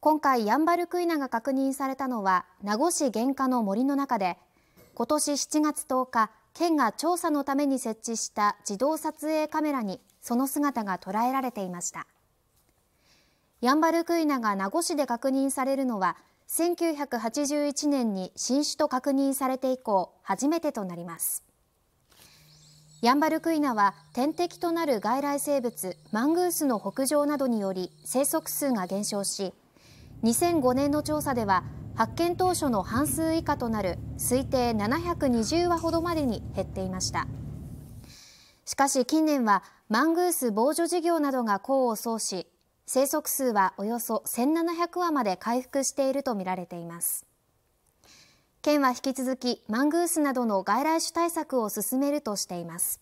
今回ヤンバルクイナが確認されたのは名護市原下の森の中で今年7月10日県が調査のために設置した自動撮影カメラにその姿が捉えられていましたヤンバルクイナが名護市で確認されるのは1981年に新種と確認されて以降初めてとなりますヤンバルクイナは天敵となる外来生物マングースの北上などにより生息数が減少し2005年の調査では発見当初の半数以下となる推定720羽ほどまでに減っていましたしかし近年はマングース防除事業などが功を奏し生息数はおよそ1700羽まで回復しているとみられています県は引き続きマングースなどの外来種対策を進めるとしています